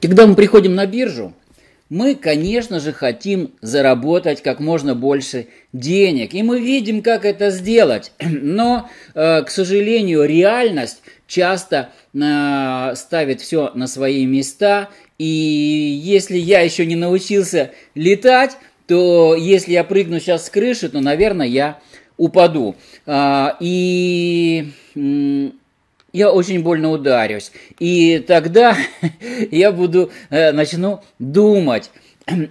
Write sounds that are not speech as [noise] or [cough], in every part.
Когда мы приходим на биржу, мы, конечно же, хотим заработать как можно больше денег. И мы видим, как это сделать. [clears throat] Но, э, к сожалению, реальность часто э, ставит все на свои места. И если я еще не научился летать, то если я прыгну сейчас с крыши, то, наверное, я упаду. А, и я очень больно ударюсь. И тогда [laughs] я буду, э, начну думать.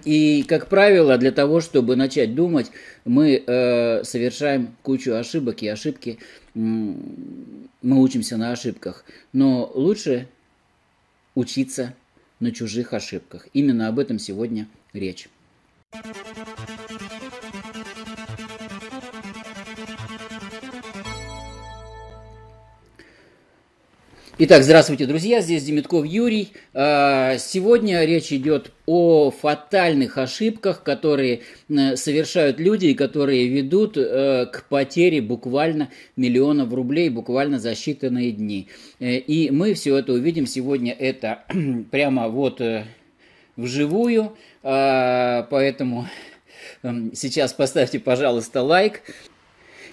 И, как правило, для того, чтобы начать думать, мы э, совершаем кучу ошибок, и ошибки э, мы учимся на ошибках. Но лучше учиться на чужих ошибках. Именно об этом сегодня речь. Итак, здравствуйте, друзья, здесь Демитков Юрий. А, сегодня речь идет о фатальных ошибках, которые совершают люди и которые ведут э, к потере буквально миллионов рублей буквально за считанные дни. Э, и мы все это увидим сегодня, это [clears throat] прямо вот э, вживую, а, поэтому эм, сейчас поставьте, пожалуйста, лайк.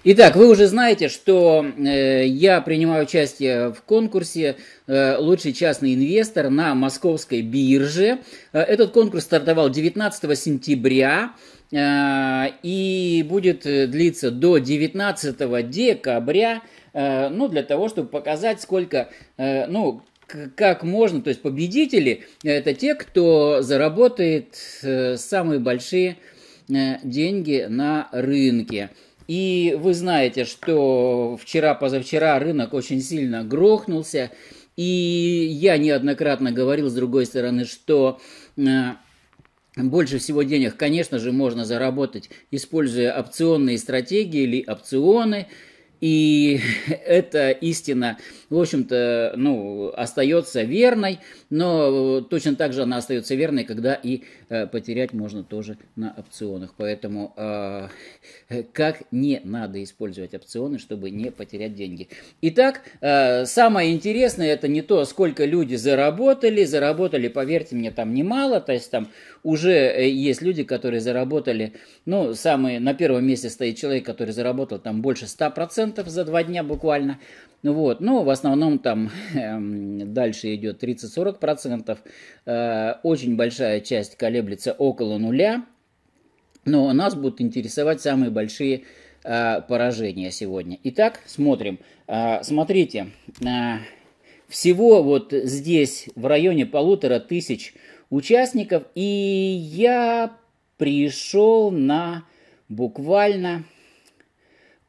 Итак, вы уже знаете, что э, я принимаю участие в конкурсе э, «Лучший частный инвестор» на московской бирже. Э, этот конкурс стартовал 19 сентября э, и будет э, длиться до 19 декабря, э, ну, для того, чтобы показать, сколько, э, ну, как можно, то есть победители – это те, кто заработает э, самые большие э, деньги на рынке. И вы знаете, что вчера-позавчера рынок очень сильно грохнулся. И я неоднократно говорил, с другой стороны, что э, больше всего денег, конечно же, можно заработать, используя опционные стратегии или опционы – и [laughs] эта истина, в общем-то, ну, остается верной, но точно так же она остается верной, когда и э, потерять можно тоже на опционах. Поэтому э, как не надо использовать опционы, чтобы не потерять деньги. Итак, э, самое интересное это не то, сколько люди заработали. Заработали, поверьте мне, там немало. То есть там уже э, есть люди, которые заработали, ну, самые, на первом месте стоит человек, который заработал там больше 100%. 10% за два дня буквально. Вот. Но в основном там э, дальше идет 30-40%. Э, очень большая часть колеблется около нуля. Но нас будут интересовать самые большие э, поражения сегодня. Итак, смотрим. Э, смотрите, э, всего вот здесь в районе полутора тысяч участников. И я пришел на буквально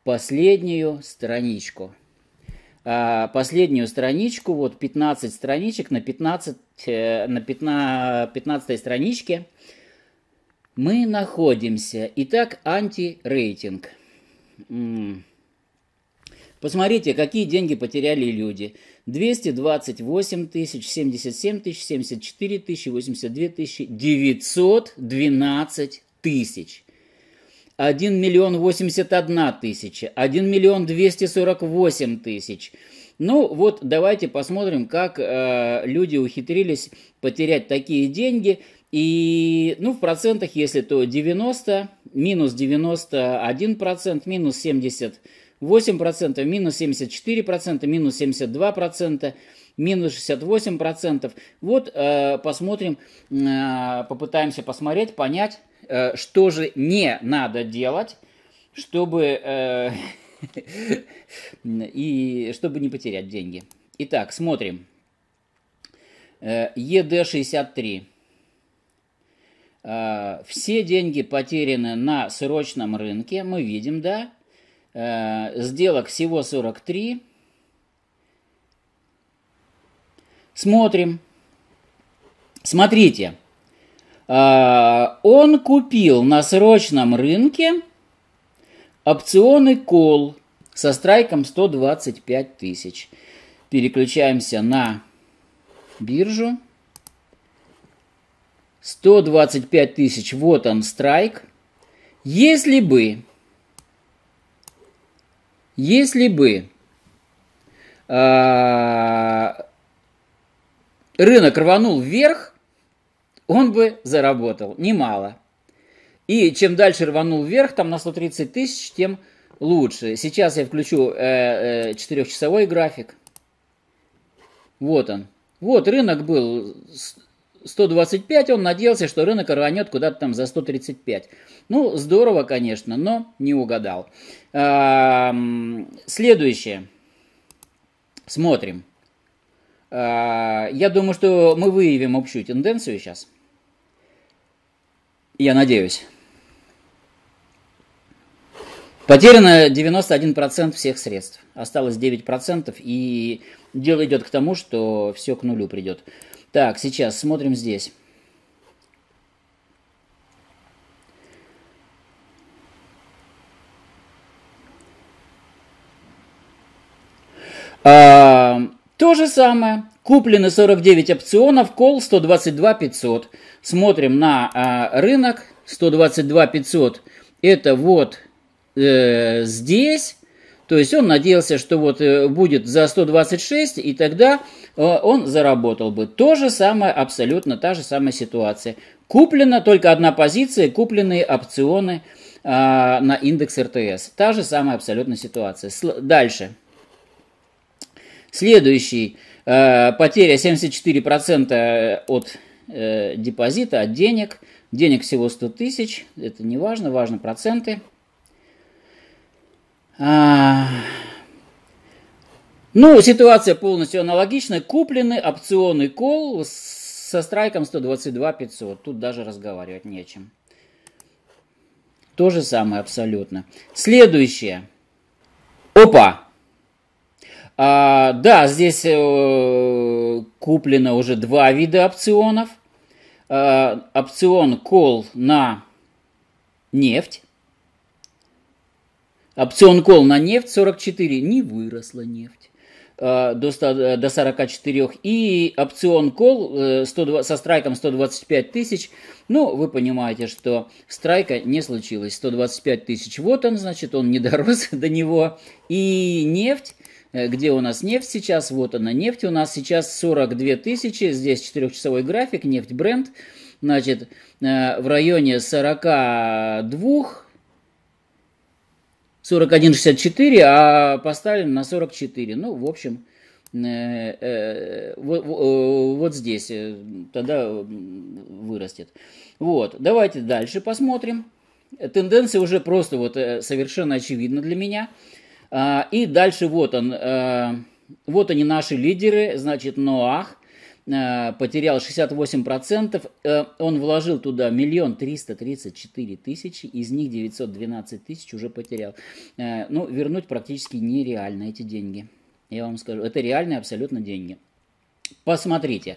последнюю страничку. А, последнюю страничку, вот 15 страничек, на 15, э, на 15, 15 страничке мы находимся. Итак, антирейтинг. Посмотрите, какие деньги потеряли люди. 228 тысяч, 77 тысяч, 74 тысячи, 82 тысячи, 912 тысяч. 1 миллион 81 тысяча, 1 миллион 248 тысяч. Ну вот давайте посмотрим, как э, люди ухитрились потерять такие деньги. И, ну, в процентах, если то 90, минус 91 процент, минус 78 процентов, минус 74 процента, минус 72 процента минус 68%. Вот э, посмотрим, э, попытаемся посмотреть, понять, э, что же не надо делать, чтобы, э, [laughs] и, чтобы не потерять деньги. Итак, смотрим. Э, ЕД-63. Э, все деньги потеряны на срочном рынке, мы видим, да? Э, сделок всего 43. Смотрим. Смотрите. А, он купил на срочном рынке опционы кол со страйком 125 тысяч. Переключаемся на биржу. 125 тысяч, вот он страйк. Если бы, если бы а, рынок рванул вверх, он бы заработал немало. И чем дальше рванул вверх, там на 130 тысяч, тем лучше. Сейчас я включу э, э, график. Вот он. Вот рынок был 125, он надеялся, что рынок рванет куда-то там за 135. Ну, здорово, конечно, но не угадал. Следующее. Смотрим. А, я думаю, что мы выявим общую тенденцию сейчас. Я надеюсь. Потеряно 91% всех средств. Осталось 9%, и дело идет к тому, что все к нулю придет. Так, сейчас смотрим здесь. А, то же самое. Куплены 49 опционов, кол 122 500. Смотрим на а, рынок. 122 500 это вот э, здесь. То есть он надеялся, что вот э, будет за 126, и тогда э, он заработал бы. То же самое, абсолютно та же самая ситуация. Куплена только одна позиция, купленные опционы а, на индекс РТС. Та же самая абсолютно ситуация. С дальше. Следующий, э, потеря 74% от э, депозита, от денег. Денег всего 100 тысяч, это не важно, важно проценты. А... Ну, ситуация полностью аналогичная. Куплены опционный кол со страйком 122 500. Тут даже разговаривать нечем. То же самое абсолютно. Следующее. Опа! А, да, здесь э, куплено уже два вида опционов. Э, опцион кол на нефть. Опцион кол на нефть 44. Не выросла нефть э, до, 100, до 44. И опцион кол э, 120, со страйком 125 тысяч. Ну, вы понимаете, что страйка не случилось. 125 тысяч. Вот он, значит, он не дорос [laughs] до него. И нефть Э, где у нас нефть сейчас, вот она нефть, у нас сейчас 42 тысячи, здесь четырехчасовой график, нефть бренд, значит, э, в районе 42, 41,64, а поставлен на 44, ну, в общем, э, вот здесь, тогда вырастет. Вот, давайте дальше посмотрим. Тенденция уже просто вот совершенно очевидна для меня. А, и дальше вот он, э, вот они наши лидеры, значит, Ноах э, потерял 68%, э, он вложил туда миллион триста тридцать четыре тысячи, из них 912 тысяч уже потерял. Ну, вернуть практически нереально эти деньги. Я вам скажу, это реальные абсолютно деньги. Посмотрите.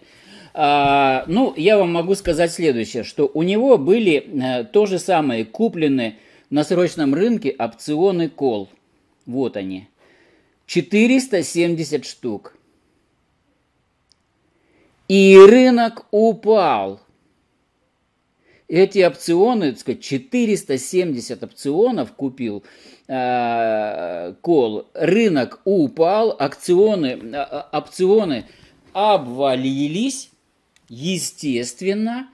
А, ну, я вам могу сказать следующее, что у него были то же самое куплены на срочном рынке опционы кол. Вот они. 470 штук. И рынок упал. Эти опционы, так сказать, 470 опционов купил э, кол. Рынок упал, акционы, э, э, опционы обвалились, естественно.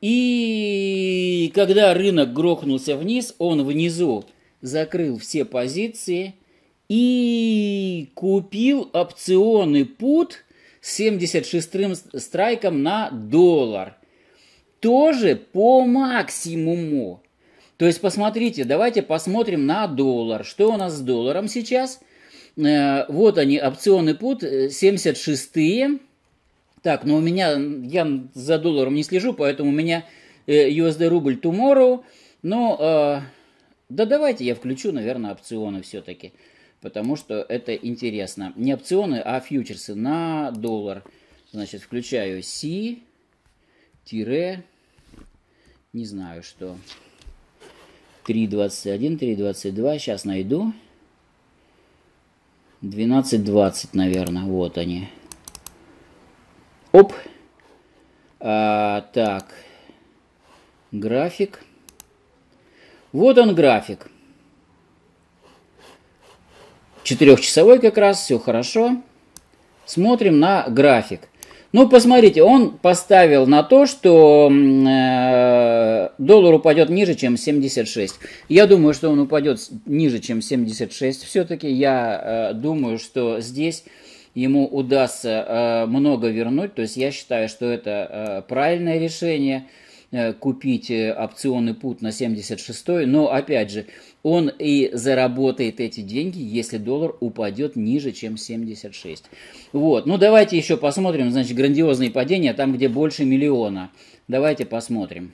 И когда рынок грохнулся вниз, он внизу закрыл все позиции и купил опционы пут с 76-м страйком на доллар. Тоже по максимуму. То есть, посмотрите, давайте посмотрим на доллар. Что у нас с долларом сейчас? Э, вот они, опционы пут 76-е. Э, так, но ну, у меня, я за долларом не слежу, поэтому у меня э, USD рубль tomorrow. Но да давайте я включу, наверное, опционы все-таки, потому что это интересно. Не опционы, а фьючерсы на доллар. Значит, включаю C, тире, не знаю что, 3.21, 3.22, сейчас найду. 12.20, наверное, вот они. Оп. А, так, график. Вот он график. Четырехчасовой как раз, все хорошо. Смотрим на график. Ну, посмотрите, он поставил на то, что э, доллар упадет ниже, чем 76. Я думаю, что он упадет ниже, чем 76. Все-таки я э, думаю, что здесь ему удастся э, много вернуть. То есть я считаю, что это э, правильное решение. Э, купить э, опционы пут на 76-й, но опять же, он и заработает эти деньги, если доллар упадет ниже, чем 76. Вот, ну давайте еще посмотрим, значит, грандиозные падения там, где больше миллиона. Давайте посмотрим.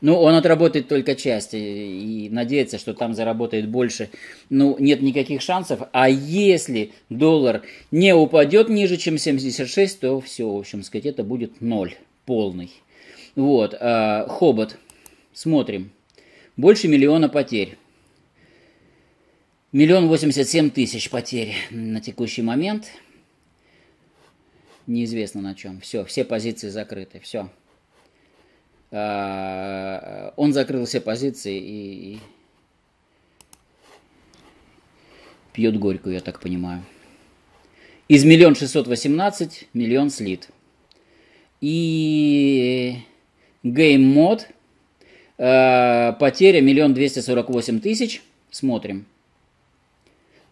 Ну, он отработает только часть э, и надеется, что там заработает больше. Ну, нет никаких шансов. А если доллар не упадет ниже, чем 76, то все, в общем сказать, это будет ноль полный. Вот, э, Хобот. Смотрим. Больше миллиона потерь. Миллион восемьдесят семь тысяч потерь на текущий момент. Неизвестно на чем. Все, все позиции закрыты. Все. Э, он закрыл все позиции и, и пьет горькую, я так понимаю. Из миллион шестьсот восемнадцать миллион слит. И GameMod. Э, потеря 1 248 тысяч. Смотрим.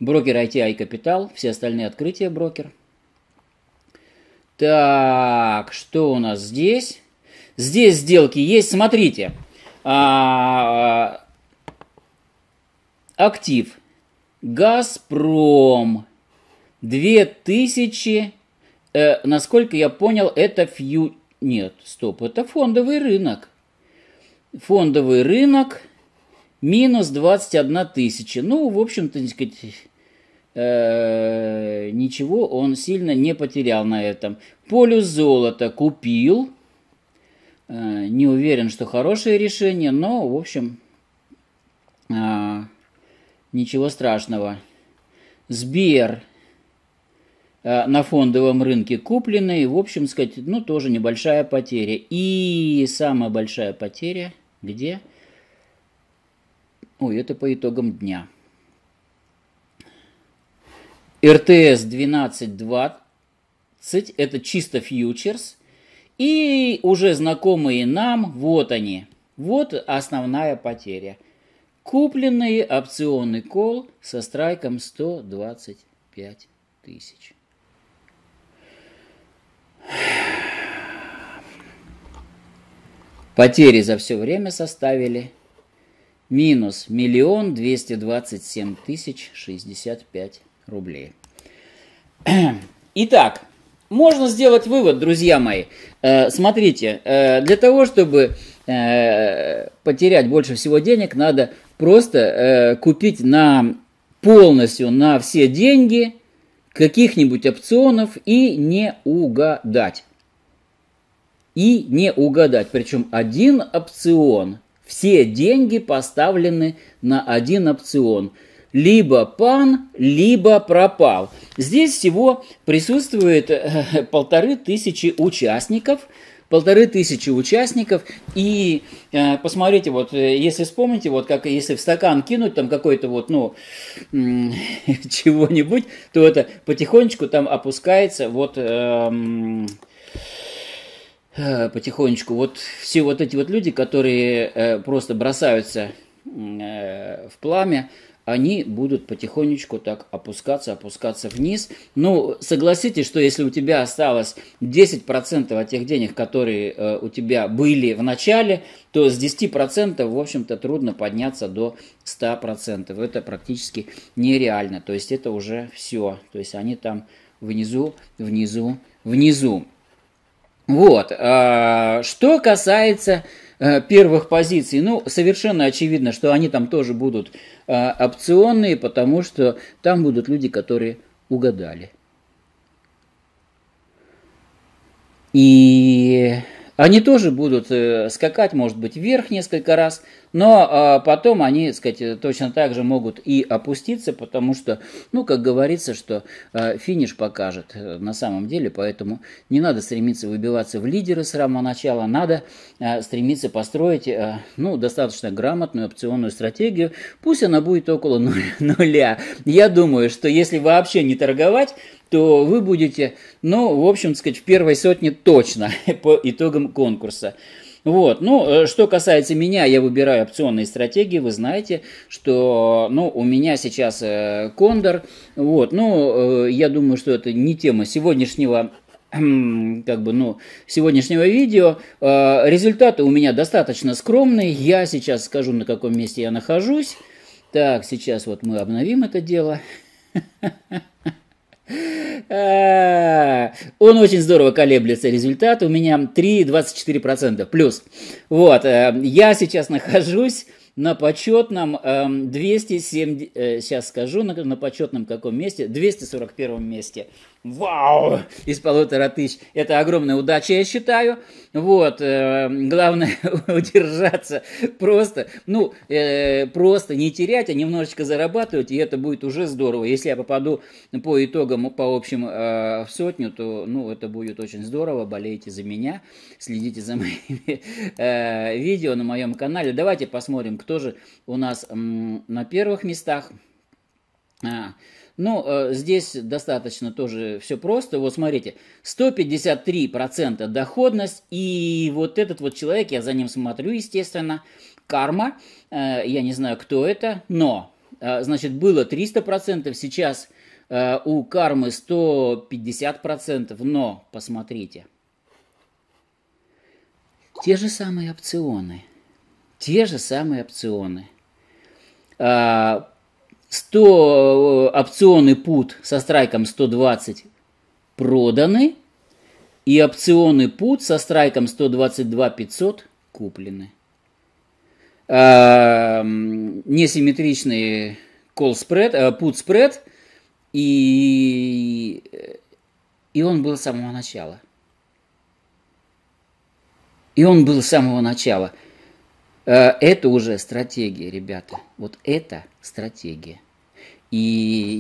Брокер ITI Capital. Все остальные открытия брокер. Так, что у нас здесь? Здесь сделки есть. Смотрите. А, а актив. Газпром. 2000. Э, насколько я понял, это фью, нет, стоп, это фондовый рынок. Фондовый рынок минус 21 тысяча. Ну, в общем-то, э, ничего он сильно не потерял на этом. Полюс золота купил. Э, не уверен, что хорошее решение, но, в общем, э, ничего страшного. Сбер Э, на фондовом рынке куплены, в общем сказать, ну, тоже небольшая потеря. И самая большая потеря где? Ой, это по итогам дня. РТС 12.20, это чисто фьючерс. И уже знакомые нам, вот они, вот основная потеря. Купленный опционный кол со страйком 125 тысяч. Потери за все время составили минус миллион двести двадцать семь тысяч шестьдесят пять рублей. Итак, можно сделать вывод, друзья мои. Э, смотрите, э, для того, чтобы э, потерять больше всего денег, надо просто купить на полностью на все деньги каких-нибудь опционов и не угадать. И не угадать. Причем один опцион, все деньги поставлены на один опцион. Либо пан, либо пропал. Здесь всего присутствует э, [laughs] полторы тысячи участников – полторы тысячи участников, и э, посмотрите, вот, э, если вспомните, вот, как если в стакан кинуть там какой-то вот, ну, [laughs] чего-нибудь, то это потихонечку там опускается вот... Эм, э, потихонечку. Вот все вот эти вот люди, которые э, просто бросаются э, в пламя, они будут потихонечку так опускаться, опускаться вниз. Ну, согласитесь, что если у тебя осталось 10% от тех денег, которые э, у тебя были в начале, то с 10%, в общем-то, трудно подняться до 100%. Это практически нереально. То есть это уже все. То есть они там внизу, внизу, внизу. Вот. Э, что касается Э, первых позиций. Ну, совершенно очевидно, что они там тоже будут э, опционные, потому что там будут люди, которые угадали. И они тоже будут э, скакать, может быть, вверх несколько раз, но а, потом они, так сказать, э, точно так же могут и опуститься, потому что, ну, как говорится, что а, финиш покажет э, на самом деле, поэтому не надо стремиться выбиваться в лидеры с самого начала, надо а, стремиться построить, ну, достаточно грамотную опционную стратегию, пусть она будет около нуля. [laughs] Я думаю, что если вообще не торговать, то вы будете, ну, в общем, сказать, в первой сотне точно [laughs] по итогам конкурса. Вот. Ну, э, что касается меня, я выбираю опционные стратегии. Вы знаете, что ну, у меня сейчас э, кондор. Вот. Ну, э, я думаю, что это не тема сегодняшнего [clears throat] как бы, ну, сегодняшнего видео. Э, результаты у меня достаточно скромные. Я сейчас скажу, на каком месте я нахожусь. Так, сейчас вот мы обновим это дело. [laughs] Э, он очень здорово колеблется, результат у меня 3,24% плюс. Вот, э, я сейчас нахожусь на почетном 207, эм, э, сейчас скажу, на почетном каком месте, 241 месте вау, из полутора тысяч. Это огромная удача, я считаю. Вот, э, главное [laughs] удержаться просто, ну, э, просто не терять, а немножечко зарабатывать, и это будет уже здорово. Если я попаду по итогам, по общему э, в сотню, то, ну, это будет очень здорово. Болейте за меня, следите за [laughs] моими э, видео на моем канале. Давайте посмотрим, кто же у нас э, на первых местах. А, ну, э, здесь достаточно тоже все просто. Вот смотрите, 153% доходность, и вот этот вот человек, я за ним смотрю, естественно, карма, э, я не знаю, кто это, но, э, значит, было 300%, сейчас у кармы 150%, но, посмотрите, те же самые опционы, те же самые опционы. А, 100 э, опционы пут со страйком 120 проданы, и опционы пут со страйком 122 500 куплены. А, несимметричный call spread, put spread, и, и он был с самого начала. И он был с самого начала. Э, это уже стратегия, ребята. Вот это – стратегия. И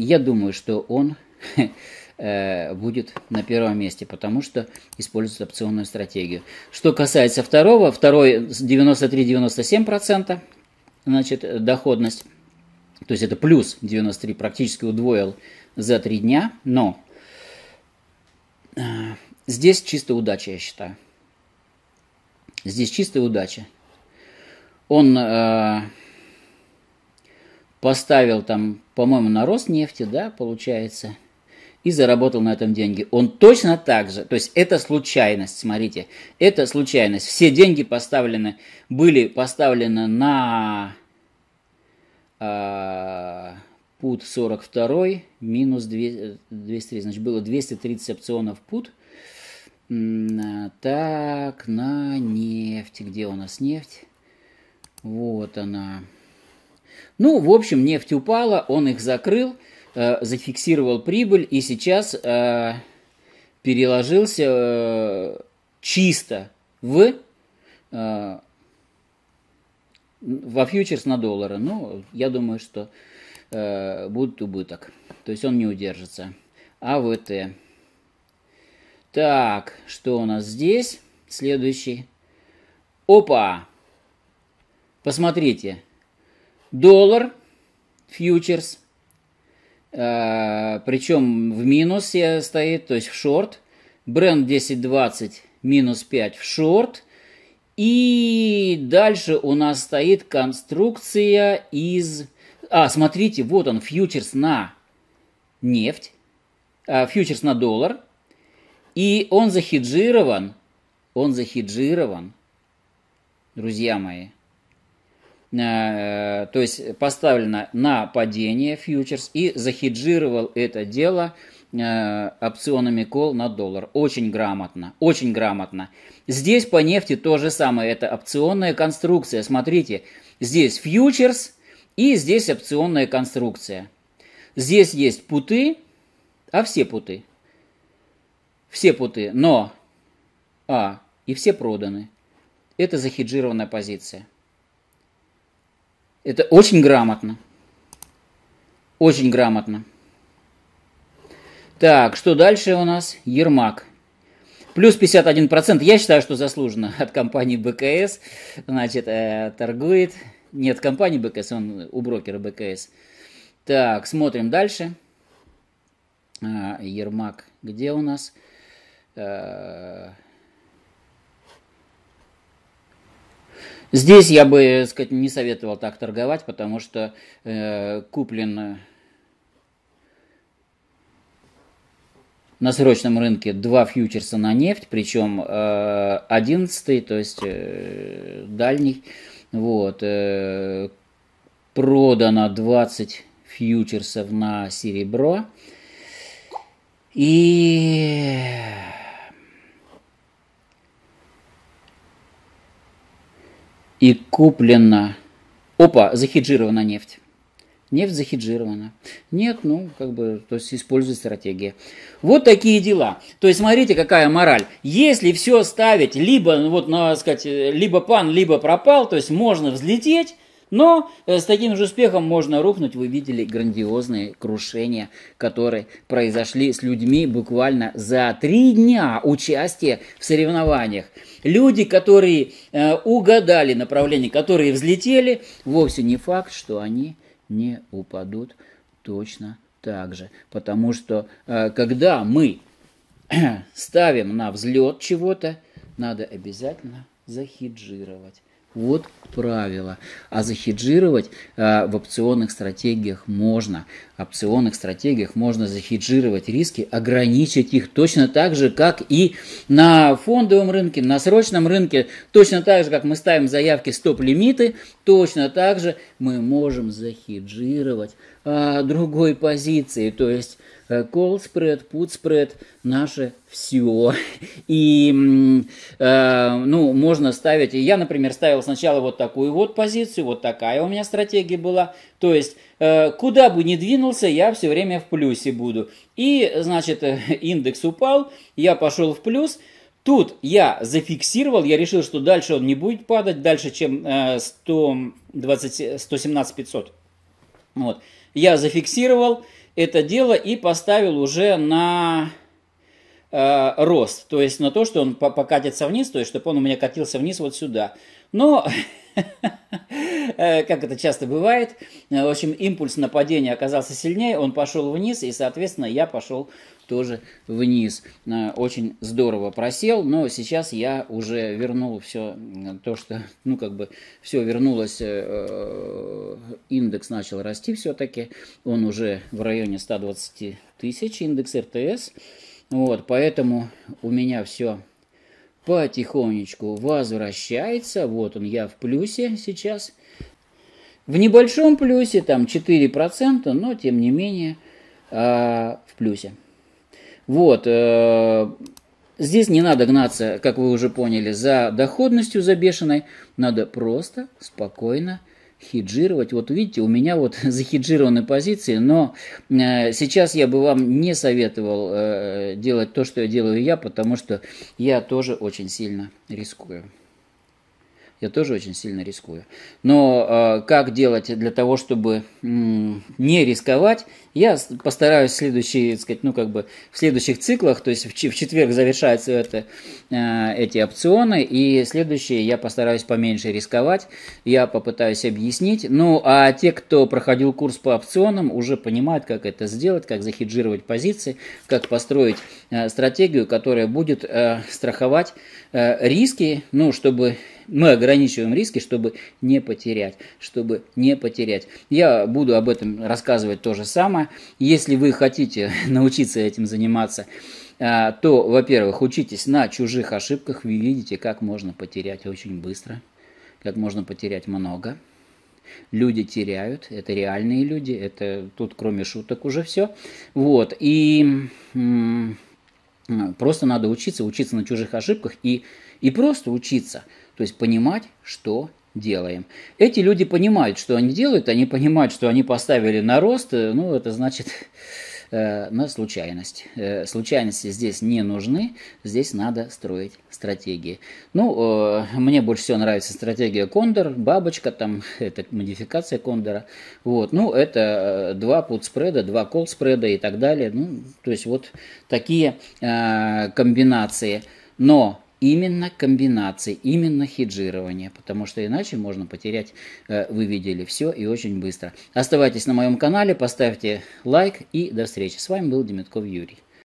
я думаю, что он [laughs] э, будет на первом месте, потому что использует опционную стратегию. Что касается второго, второй 93-97% значит, доходность, то есть это плюс 93 практически удвоил за три дня, но э, здесь чисто удача, я считаю. Здесь чистая удача. Он э, поставил там, по-моему, на рост нефти, да, получается, и заработал на этом деньги. Он точно так же, то есть это случайность, смотрите, это случайность. Все деньги поставлены, были поставлены на э, пут 42 минус 203, значит, было 230 опционов пут. А, так, на нефть, где у нас нефть? Вот она. Ну, в общем, нефть упала, он их закрыл, э, зафиксировал прибыль и сейчас э, переложился э, чисто в, э, во фьючерс на доллары. Ну, я думаю, что э, будет убыток. То есть он не удержится. А в это Так, что у нас здесь? Следующий. Опа! Посмотрите. Доллар, фьючерс, а, причем в минусе стоит, то есть в шорт. Бренд 10.20 минус 5 в шорт. И дальше у нас стоит конструкция из... А, смотрите, вот он, фьючерс на нефть, а, фьючерс на доллар. И он захеджирован, он захеджирован, друзья мои, Э, то есть поставлено на падение фьючерс и захеджировал это дело э, опционами кол на доллар. Очень грамотно, очень грамотно. Здесь по нефти то же самое, это опционная конструкция. Смотрите, здесь фьючерс и здесь опционная конструкция. Здесь есть путы, а все путы. Все путы, но... А, и все проданы. Это захеджированная позиция. Это очень грамотно. Очень грамотно. Так, что дальше у нас? Ермак. Плюс 51%. Я считаю, что заслуженно [laughs] от компании БКС. Значит, э, торгует. Нет, компании БКС, он у брокера БКС. Так, смотрим дальше. А, Ермак, где у нас? Э, Здесь я бы, так э, сказать, не советовал так торговать, потому что э, куплен э, на срочном рынке два фьючерса на нефть, причем э, 11 то есть э, дальний, вот, э, продано 20 фьючерсов на серебро, и И куплена, Опа, захеджирована нефть. Нефть захеджирована. Нет, ну, как бы, то есть использует стратегия. Вот такие дела. То есть смотрите, какая мораль. Если все ставить либо, ну, вот, на, ну, сказать, либо пан, либо пропал, то есть можно взлететь, но э, с таким же успехом можно рухнуть. Вы видели грандиозные крушения, которые произошли с людьми буквально за три дня участия в соревнованиях. Люди, которые э, угадали направление, которые взлетели, вовсе не факт, что они не упадут точно так же. Потому что э, когда мы [clears throat] ставим на взлет чего-то, надо обязательно захиджировать вот правило. А захеджировать э, в опционных стратегиях можно. В опционных стратегиях можно захеджировать риски, ограничить их точно так же, как и на фондовом рынке, на срочном рынке. Точно так же, как мы ставим заявки стоп-лимиты, точно так же мы можем захеджировать Э, другой позиции. То есть э, call spread, put spread, наше все. [laughs] И, э, ну, можно ставить, я, например, ставил сначала вот такую вот позицию, вот такая у меня стратегия была. То есть, куда бы ни двинулся, я все время в плюсе буду. И, значит, [laughs] индекс упал, я пошел в плюс, Тут я зафиксировал, я решил, что дальше он не будет падать, дальше, чем э, 120, 117 500. Вот. Я зафиксировал это дело и поставил уже на э, рост, то есть на то, что он покатится вниз, то есть чтобы он у меня катился вниз вот сюда. Но, [laughs] э, как это часто бывает, э, в общем, импульс нападения оказался сильнее, он пошел вниз, и, соответственно, я пошел тоже вниз. Э, очень здорово просел, но сейчас я уже вернул все э, то, что, [laughs] ну, как бы, все вернулось, э, индекс начал расти все-таки, он уже в районе 120 тысяч, индекс РТС, вот, поэтому у меня все потихонечку возвращается, вот он, я в плюсе сейчас, в небольшом плюсе, там 4%, но тем не менее э, в плюсе. Вот. Э, здесь не надо гнаться, как вы уже поняли, за доходностью, за бешеной. Надо просто, спокойно хеджировать. Вот видите, у меня вот [laughs] захеджированы позиции, но э, сейчас я бы вам не советовал э, делать то, что я делаю я, потому что я тоже очень сильно рискую я тоже очень сильно рискую. Но э, как делать для того, чтобы м- не рисковать, я постараюсь в, следующие, сказать, ну, как бы в следующих циклах, то есть в, в четверг завершаются это, э, эти опционы, и следующие я постараюсь поменьше рисковать, я попытаюсь объяснить. Ну, а те, кто проходил курс по опционам, уже понимают, как это сделать, как захеджировать позиции, как построить э, стратегию, которая будет э, страховать э, риски, ну, чтобы мы ограничиваем риски, чтобы не потерять, чтобы не потерять. Я буду об этом рассказывать то же самое. Если вы хотите [laughs] научиться этим заниматься, а, то, во-первых, учитесь на чужих ошибках. Вы видите, как можно потерять очень быстро, как можно потерять много. Люди теряют, это реальные люди, это тут кроме шуток уже все. Вот, и просто надо учиться, учиться на чужих ошибках и, и просто учиться – то есть понимать, что делаем. Эти люди понимают, что они делают, они понимают, что они поставили на рост, э, ну, это значит [laughs] э, на случайность. Э, случайности здесь не нужны, здесь надо строить стратегии. Ну, мне больше всего нравится стратегия Кондор, бабочка там, [laughs] это модификация Кондора. Вот, ну, это два пут спреда, два кол спреда и так далее. Ну, то есть вот такие комбинации. Но именно комбинации, именно хеджирование, потому что иначе можно потерять, э, вы видели, все и очень быстро. Оставайтесь на моем канале, поставьте лайк и до встречи. С вами был Демятков Юрий.